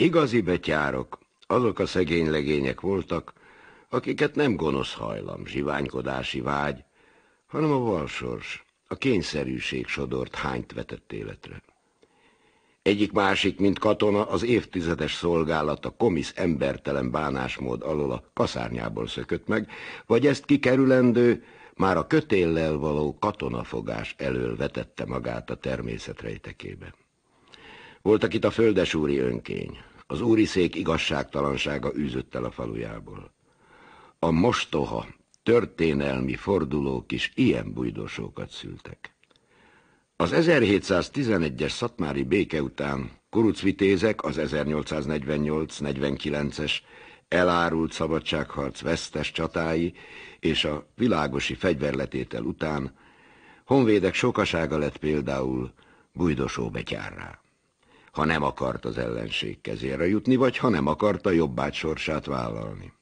Igazi betyárok azok a szegény legények voltak, akiket nem gonosz hajlam, zsiványkodási vágy, hanem a valsors, a kényszerűség sodort hányt vetett életre. Egyik másik, mint katona, az évtizedes a komisz embertelen bánásmód alól a kaszárnyából szökött meg, vagy ezt kikerülendő, már a kötéllel való katonafogás elől vetette magát a természet voltak itt a földesúri önkény. Az úri szék igazságtalansága űzött el a falujából. A mostoha, történelmi fordulók is ilyen bujdosókat szültek. Az 1711-es szatmári béke után kurucvitézek az 1848-49-es elárult szabadságharc vesztes csatái és a világosi fegyverletétel után honvédek sokasága lett például bujdosó betyárrá ha nem akart az ellenség kezére jutni, vagy ha nem akarta jobbát sorsát vállalni.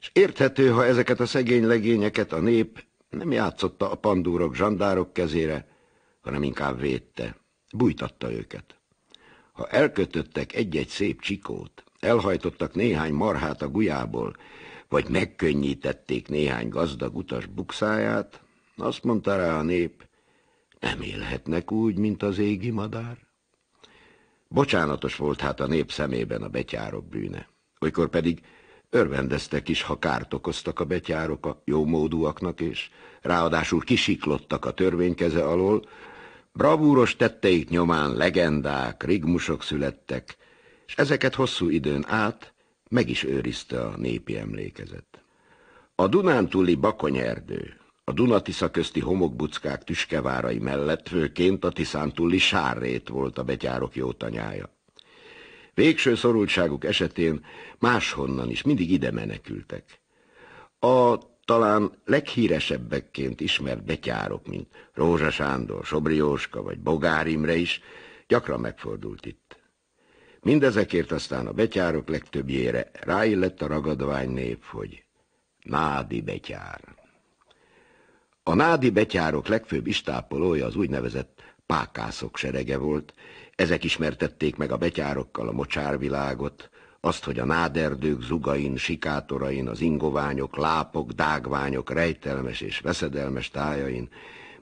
És érthető, ha ezeket a szegény legényeket a nép nem játszotta a pandúrok zsandárok kezére, hanem inkább védte, bújtatta őket. Ha elkötöttek egy-egy szép csikót, elhajtottak néhány marhát a gulyából, vagy megkönnyítették néhány gazdag utas bukszáját, azt mondta rá a nép, nem élhetnek úgy, mint az égi madár. Bocsánatos volt hát a nép szemében a betyárok bűne. Olykor pedig örvendeztek is, ha kárt okoztak a betyárok a jómódúaknak, és ráadásul kisiklottak a törvénykeze alól, bravúros tetteik nyomán legendák, rigmusok születtek, és ezeket hosszú időn át meg is őrizte a népi emlékezet. A Dunántúli Bakonyerdő, a Dunatisza közti homokbuckák tüskevárai mellett főként a Tiszántulli sárrét volt a betyárok jó tanyája. Végső szorultságuk esetén máshonnan is mindig ide menekültek. A talán leghíresebbekként ismert betyárok, mint Rózsa Sándor, Sobrióska vagy Bogár Imre is gyakran megfordult itt. Mindezekért aztán a betyárok legtöbbjére ráillett a ragadvány nép, hogy Nádi betyár. A nádi betyárok legfőbb istápolója az úgynevezett pákászok serege volt, ezek ismertették meg a betyárokkal a mocsárvilágot, azt, hogy a náderdők zugain, sikátorain, az ingoványok, lápok, dágványok, rejtelmes és veszedelmes tájain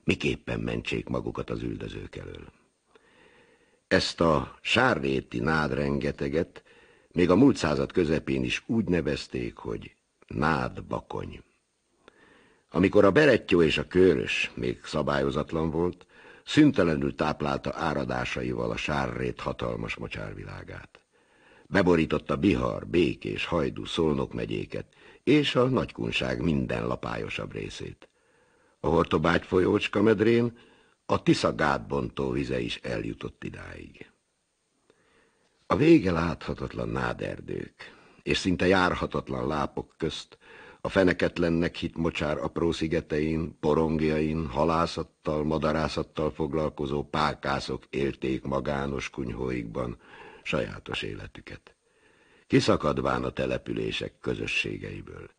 miképpen mentsék magukat az üldözők elől. Ezt a sárvéti nád rengeteget még a múlt század közepén is úgy nevezték, hogy nádbakony. Amikor a berettyó és a körös még szabályozatlan volt, szüntelenül táplálta áradásaival a sárrét hatalmas mocsárvilágát. Beborította Bihar, Békés, Hajdú, Szolnok megyéket, és a nagykunság minden lapályosabb részét. A Hortobágy folyócska medrén a Tisza gátbontó vize is eljutott idáig. A vége láthatatlan náderdők, és szinte járhatatlan lápok közt a feneketlennek hit mocsár apró szigetein, porongjain, halászattal, madarászattal foglalkozó pákászok élték magános kunyhóikban sajátos életüket. Kiszakadván a települések közösségeiből.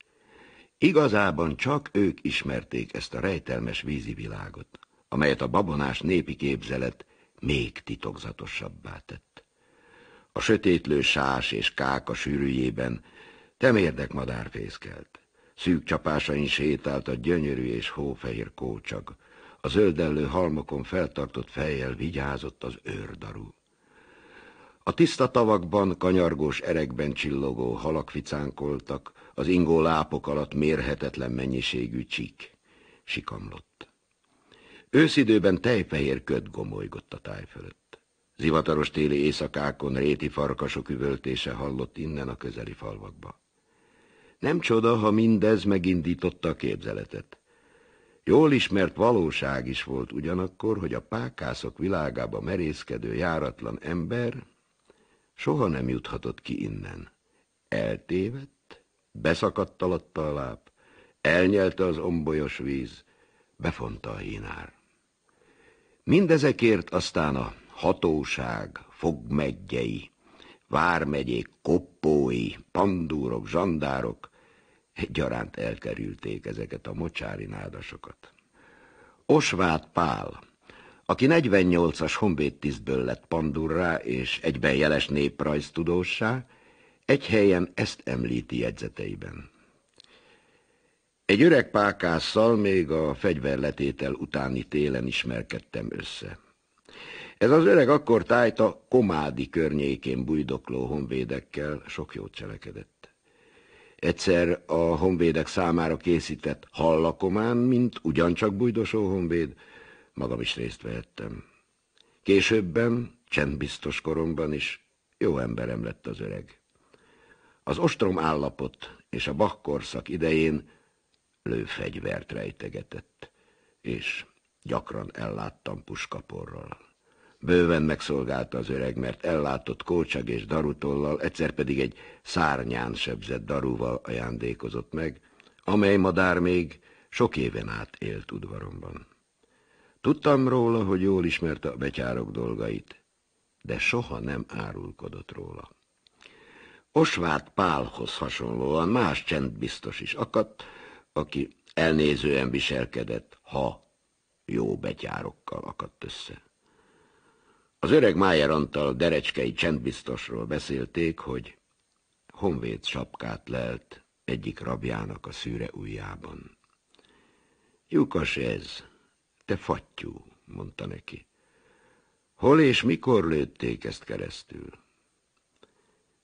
Igazában csak ők ismerték ezt a rejtelmes vízi világot, amelyet a babonás népi képzelet még titokzatosabbá tett. A sötétlő sás és káka sűrűjében temérdek madár fészkelt. Szűk csapásain sétált a gyönyörű és hófehér kócsag. A zöldellő halmokon feltartott fejjel vigyázott az őrdarú. A tiszta tavakban, kanyargós erekben csillogó halak ficánkoltak, az ingó lápok alatt mérhetetlen mennyiségű csik sikamlott. Őszidőben tejfehér köd gomolygott a táj fölött. Zivataros téli éjszakákon réti farkasok üvöltése hallott innen a közeli falvakba. Nem csoda, ha mindez megindította a képzeletet. Jól ismert valóság is volt ugyanakkor, hogy a pákászok világába merészkedő járatlan ember soha nem juthatott ki innen. Eltévedt, beszakadt alatt a láb, elnyelte az ombolyos víz, befonta a hínár. Mindezekért aztán a hatóság fogmeggyei vármegyék, koppói, pandúrok, zsandárok egyaránt elkerülték ezeket a mocsári nádasokat. Osvát Pál, aki 48-as honvéd tisztből lett pandurrá és egyben jeles néprajztudósá, egy helyen ezt említi jegyzeteiben. Egy öreg pákásszal még a fegyverletétel utáni télen ismerkedtem össze. Ez az öreg akkor tájt a komádi környékén bujdokló honvédekkel sok jót cselekedett. Egyszer a honvédek számára készített hallakomán, mint ugyancsak bujdosó honvéd, magam is részt vehettem. Későbben, csendbiztos koromban is jó emberem lett az öreg. Az ostrom állapot és a bakkorszak idején lőfegyvert rejtegetett, és gyakran elláttam puskaporral. Bőven megszolgálta az öreg, mert ellátott kócsag és darutollal, egyszer pedig egy szárnyán sebzett darúval ajándékozott meg, amely madár még sok éven át élt udvaromban. Tudtam róla, hogy jól ismerte a betyárok dolgait, de soha nem árulkodott róla. Osvát Pálhoz hasonlóan más csend biztos is akadt, aki elnézően viselkedett, ha jó betyárokkal akadt össze. Az öreg Májer Antal derecskei csendbiztosról beszélték, hogy honvéd sapkát lelt egyik rabjának a szűre ujjában. Jukas ez, te fattyú, mondta neki. Hol és mikor lőtték ezt keresztül?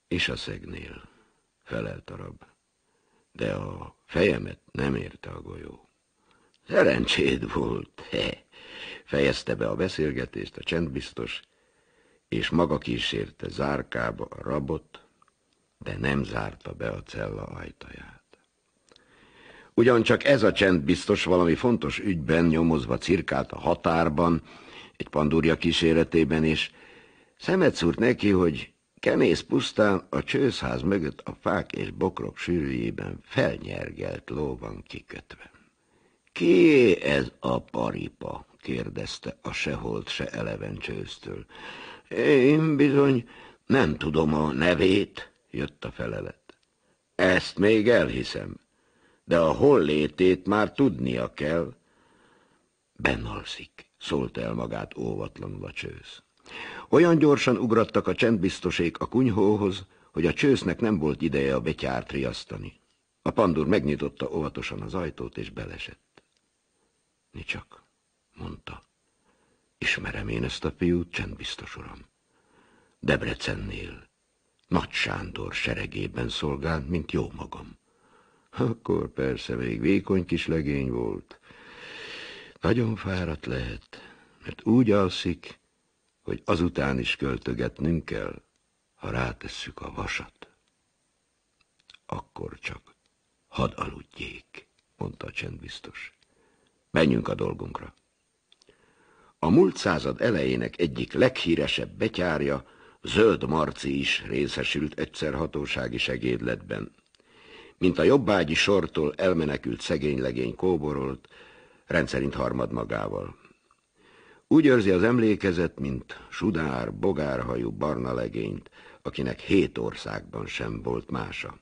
És a szegnél, felelt a rab, de a fejemet nem érte a golyó. Szerencséd volt, he, Fejezte be a beszélgetést a csendbiztos, és maga kísérte zárkába a rabot, de nem zárta be a cella ajtaját. Ugyancsak ez a csendbiztos valami fontos ügyben nyomozva cirkált a határban, egy pandúrja kíséretében, és szemet szúrt neki, hogy kemész pusztán a csőzház mögött a fák és bokrok sűrűjében felnyergelt lóban kikötve. Ki ez a paripa? kérdezte a seholt se eleven csőztől. Én bizony nem tudom a nevét, jött a felelet. Ezt még elhiszem, de a hollétét már tudnia kell. Benalszik, szólt el magát óvatlanul a csősz. Olyan gyorsan ugrattak a csendbiztoség a kunyhóhoz, hogy a csősznek nem volt ideje a betyárt riasztani. A pandur megnyitotta óvatosan az ajtót, és belesett. Nicsak. csak mondta. Ismerem én ezt a fiút, csendbiztos uram. Debrecennél. Nagy Sándor seregében szolgált, mint jó magam. Akkor persze még vékony kis legény volt. Nagyon fáradt lehet, mert úgy alszik, hogy azután is költögetnünk kell, ha rátesszük a vasat. Akkor csak had aludjék, mondta a csendbiztos. Menjünk a dolgunkra. A múlt század elejének egyik leghíresebb betyárja, Zöld Marci is részesült egyszer hatósági segédletben. Mint a jobbágyi sortól elmenekült szegénylegény kóborolt, rendszerint harmad magával. Úgy őrzi az emlékezet, mint sudár, bogárhajú barna legényt, akinek hét országban sem volt mása.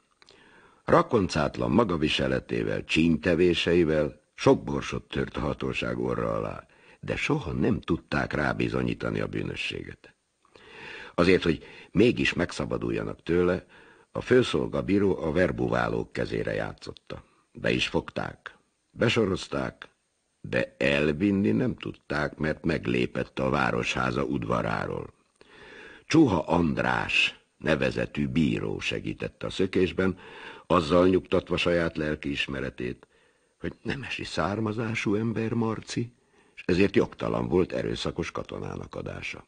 Rakoncátlan magaviseletével, csíntevéseivel, sok borsot tört a hatóság orra alá, de soha nem tudták rábizonyítani a bűnösséget. Azért, hogy mégis megszabaduljanak tőle, a főszolgabíró a verbuválók kezére játszotta. Be is fogták, besorozták, de elvinni nem tudták, mert meglépett a városháza udvaráról. Csuha András nevezetű bíró segített a szökésben, azzal nyugtatva saját lelkiismeretét, hogy nemesi származású ember Marci, ezért jogtalan volt erőszakos katonának adása.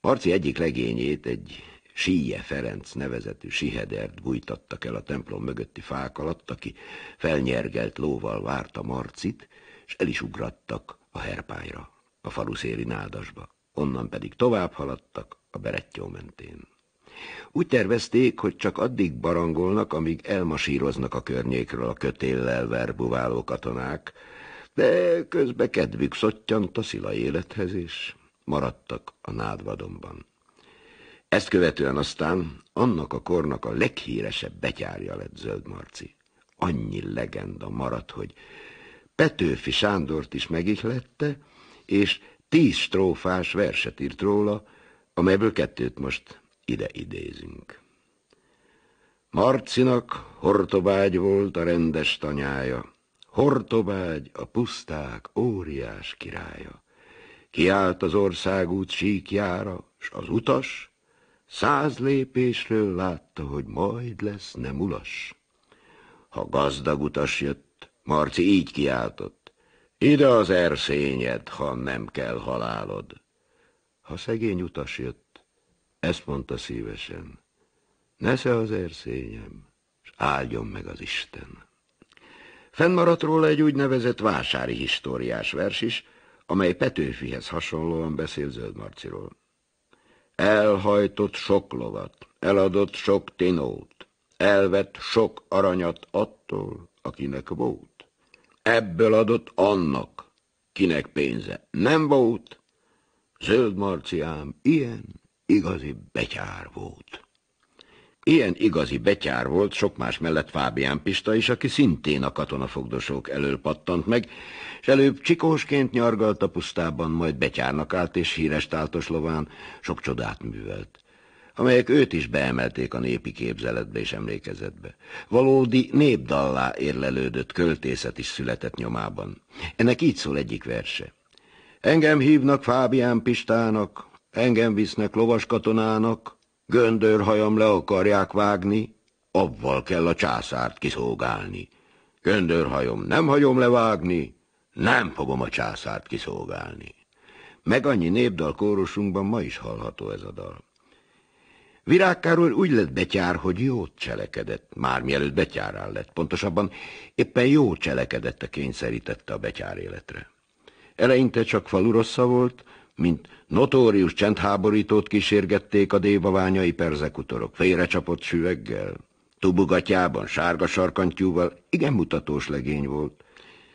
Marci egyik legényét egy Síje Ferenc nevezetű sihedert bújtattak el a templom mögötti fák alatt, aki felnyergelt lóval várta Marcit, és el is ugrattak a herpályra, a faluszéri nádasba. Onnan pedig tovább haladtak a berettyó mentén. Úgy tervezték, hogy csak addig barangolnak, amíg elmasíroznak a környékről a kötéllel verbuváló katonák, de közbe kedvük szottyant a szila élethez, és maradtak a nádvadomban. Ezt követően aztán annak a kornak a leghíresebb betyárja lett Zöld Marci. Annyi legenda maradt, hogy Petőfi Sándort is megihlette, és tíz strófás verset írt róla, amelyből kettőt most ide idézünk. Marcinak hortobágy volt a rendes tanyája, Hortobágy a puszták óriás királya. Kiállt az országút síkjára, s az utas száz lépésről látta, hogy majd lesz nem ulas. Ha gazdag utas jött, Marci így kiáltott. Ide az erszényed, ha nem kell halálod. Ha szegény utas jött, ezt mondta szívesen. Nesze az erszényem, s áldjon meg az Isten. Fennmaradt róla egy úgynevezett vásári históriás vers is, amely Petőfihez hasonlóan beszél Zöldmarciról. Elhajtott sok lovat, eladott sok tinót, elvett sok aranyat attól, akinek volt. Ebből adott annak, kinek pénze nem volt, Zöld Marciám ilyen igazi betyár volt. Ilyen igazi betyár volt, sok más mellett Fábián Pista is, aki szintén a katonafogdosók elől pattant meg, és előbb csikósként nyargalt a pusztában, majd betyárnak állt, és híres táltos lován sok csodát művelt amelyek őt is beemelték a népi képzeletbe és emlékezetbe. Valódi népdallá érlelődött költészet is született nyomában. Ennek így szól egyik verse. Engem hívnak Fábián Pistának, engem visznek lovas katonának, Göndörhajam le akarják vágni, avval kell a császárt kiszolgálni. Göndörhajom nem hagyom levágni, nem fogom a császárt kiszolgálni. Meg annyi népdal kórusunkban ma is hallható ez a dal. Virág Károly úgy lett betyár, hogy jót cselekedett, már mielőtt betyárán lett. Pontosabban éppen jó cselekedette kényszerítette a betyár életre. Eleinte csak falu rossza volt, mint notórius csendháborítót kísérgették a dévaványai perzekutorok, félrecsapott süveggel, tubugatjában, sárga sarkantyúval, igen mutatós legény volt.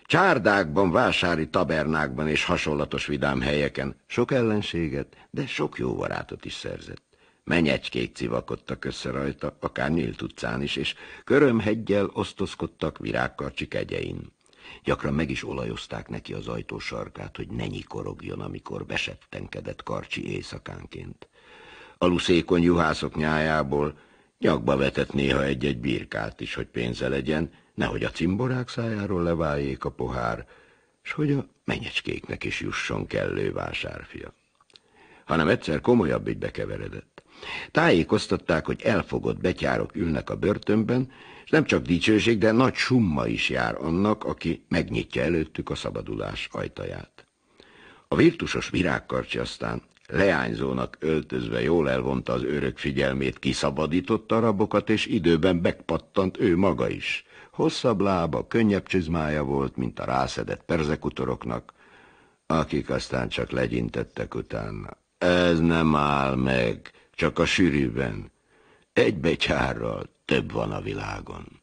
Csárdákban, vásári tabernákban és hasonlatos vidám helyeken sok ellenséget, de sok jó barátot is szerzett. Menyecskék civakodtak össze rajta, akár Nyílt utcán is, és körömhegyjel osztozkodtak virágkarcsik egyein. Gyakran meg is olajozták neki az ajtó sarkát, hogy ne nyikorogjon, amikor besettenkedett karcsi éjszakánként. Aluszékony juhászok nyájából nyakba vetett néha egy-egy birkát is, hogy pénze legyen, nehogy a cimborák szájáról leváljék a pohár, s hogy a menyecskéknek is jusson kellő vásárfia. Hanem egyszer komolyabb ügybe keveredett. Tájékoztatták, hogy elfogott betyárok ülnek a börtönben, és nem csak dicsőség, de nagy summa is jár annak, aki megnyitja előttük a szabadulás ajtaját. A virtusos virágkarcsi aztán leányzónak öltözve jól elvonta az örök figyelmét, kiszabadította a rabokat, és időben megpattant ő maga is. Hosszabb lába, könnyebb csizmája volt, mint a rászedett perzekutoroknak, akik aztán csak legyintettek utána. Ez nem áll meg, csak a sűrűben. Egy betyárral több van a világon.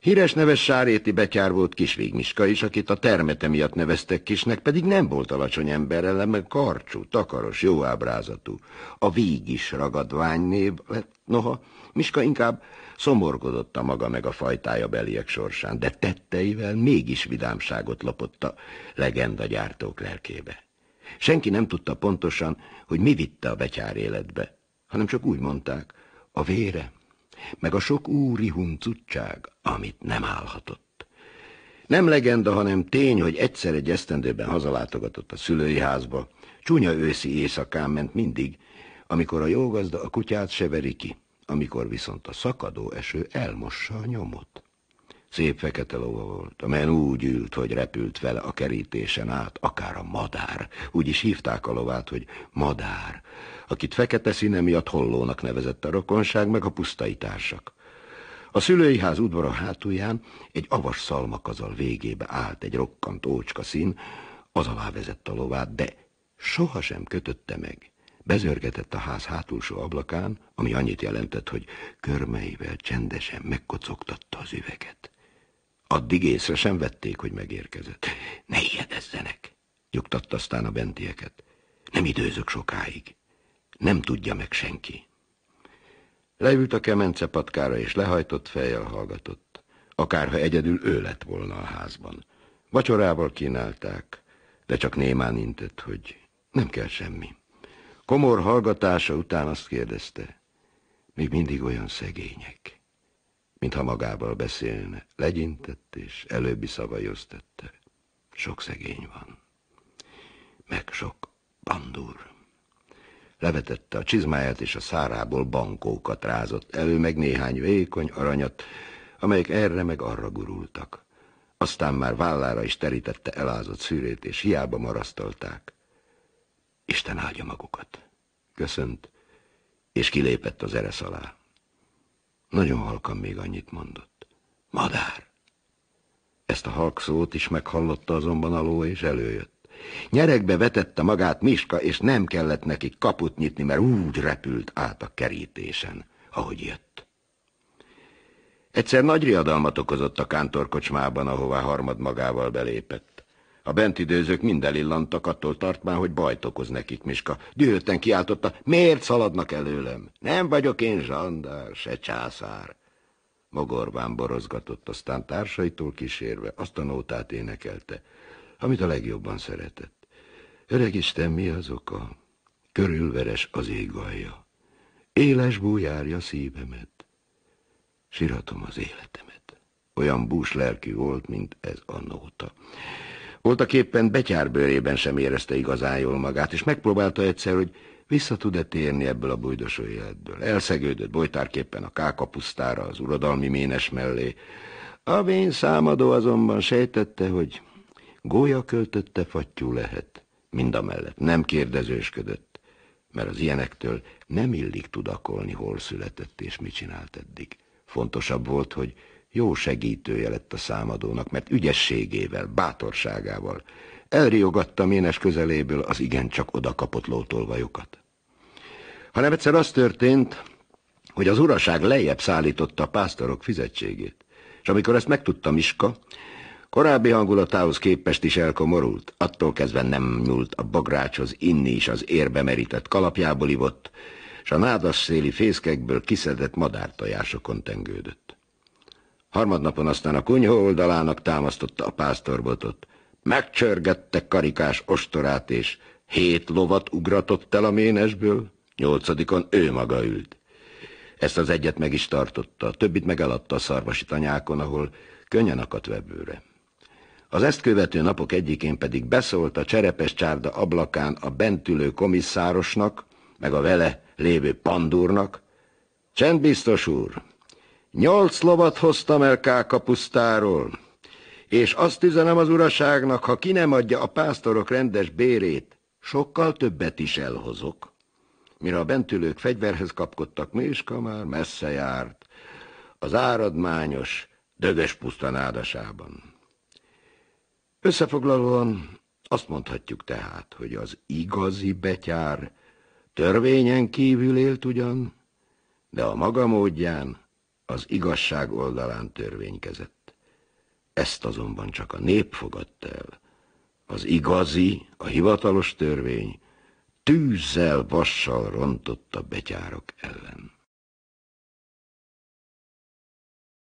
Híres neves sáréti betyár volt miska, is, akit a termete miatt neveztek kisnek, pedig nem volt alacsony ember, eleme karcsú, takaros, jó ábrázatú. A víg is ragadvány név lett, noha Miska inkább szomorkodott a maga meg a fajtája beliek sorsán, de tetteivel mégis vidámságot lopotta legenda gyártók lelkébe. Senki nem tudta pontosan, hogy mi vitte a betyár életbe, hanem csak úgy mondták, a vére, meg a sok úri huncutság, amit nem állhatott. Nem legenda, hanem tény, hogy egyszer egy esztendőben hazalátogatott a szülői házba, csúnya őszi éjszakán ment mindig, amikor a jógazda a kutyát severi ki, amikor viszont a szakadó eső elmossa a nyomot. Szép fekete lova volt, amelyen úgy ült, hogy repült vele a kerítésen át, akár a madár. Úgy is hívták a lovát, hogy madár, akit fekete színe miatt hollónak nevezett a rokonság, meg a pusztai társak. A szülői ház udvara hátulján egy avas szalmakazal végébe állt egy rokkant ócska szín, az alá vezett a lovát, de sohasem kötötte meg. Bezörgetett a ház hátulsó ablakán, ami annyit jelentett, hogy körmeivel csendesen megkocogtatta az üveget. Addig észre sem vették, hogy megérkezett. Ne ijedezzenek, nyugtatta aztán a bentieket. Nem időzök sokáig. Nem tudja meg senki. Leült a kemence patkára, és lehajtott fejjel hallgatott. Akárha egyedül ő lett volna a házban. Vacsorával kínálták, de csak némán intett, hogy nem kell semmi. Komor hallgatása után azt kérdezte, még mindig olyan szegények mintha magával beszélne. Legyintett és előbbi szavaihoz tette. Sok szegény van. Meg sok bandúr. Levetette a csizmáját, és a szárából bankókat rázott elő, meg néhány vékony aranyat, amelyek erre meg arra gurultak. Aztán már vállára is terítette elázott szűrét, és hiába marasztalták. Isten áldja magukat. Köszönt, és kilépett az eresz alá. Nagyon halkan még annyit mondott. Madár! Ezt a halk szót is meghallotta azonban aló, és előjött. Nyerekbe vetette magát Miska, és nem kellett neki kaput nyitni, mert úgy repült át a kerítésen, ahogy jött. Egyszer nagy riadalmat okozott a kántorkocsmában, ahová harmad magával belépett. A bentidőzők minden illantak, attól tartván, hogy bajt okoz nekik Miska. Dühötten kiáltotta, miért szaladnak előlem? Nem vagyok én zsandár, se császár. Mogorván borozgatott, aztán társaitól kísérve azt a nótát énekelte, amit a legjobban szeretett. Öreg Isten, mi az oka? Körülveres az égalja. Éles bújárja szívemet. Siratom az életemet. Olyan bús lelkű volt, mint ez a nóta. Voltak éppen betyárbőrében sem érezte igazán jól magát, és megpróbálta egyszer, hogy vissza tud-e térni ebből a bujdosó életből. Elszegődött bolytárképpen a kákapusztára, az uradalmi ménes mellé. A vén számadó azonban sejtette, hogy gólya költötte fattyú lehet. Mind a mellett nem kérdezősködött, mert az ilyenektől nem illik tudakolni, hol született és mit csinált eddig. Fontosabb volt, hogy jó segítője lett a számadónak, mert ügyességével, bátorságával elriogatta Ménes közeléből az igencsak odakapott lótolvajokat. Hanem egyszer az történt, hogy az uraság lejjebb szállította a pásztorok fizetségét, és amikor ezt megtudta Miska, Korábbi hangulatához képest is elkomorult, attól kezdve nem nyúlt a bagrácshoz inni is az érbe merített kalapjából ivott, és a nádasszéli fészkekből kiszedett madártajásokon tengődött. Harmadnapon aztán a kunyhó oldalának támasztotta a pásztorbotot. Megcsörgette karikás ostorát, és hét lovat ugratott el a ménesből, nyolcadikon ő maga ült. Ezt az egyet meg is tartotta, többit meg a szarvasi tanyákon, ahol könnyen akadt vevőre. Az ezt követő napok egyikén pedig beszólt a cserepes csárda ablakán a bentülő komisszárosnak, meg a vele lévő pandúrnak. Csend biztos úr, Nyolc lovat hoztam el kákapusztáról, és azt üzenem az uraságnak, ha ki nem adja a pásztorok rendes bérét, sokkal többet is elhozok. Mire a bentülők fegyverhez kapkodtak, Méska már messze járt, az áradmányos, dögös pusztan nádasában. Összefoglalóan azt mondhatjuk tehát, hogy az igazi betyár törvényen kívül élt ugyan, de a maga módján az igazság oldalán törvénykezett. Ezt azonban csak a nép fogadta el. Az igazi, a hivatalos törvény tűzzel, vassal rontott a betyárok ellen.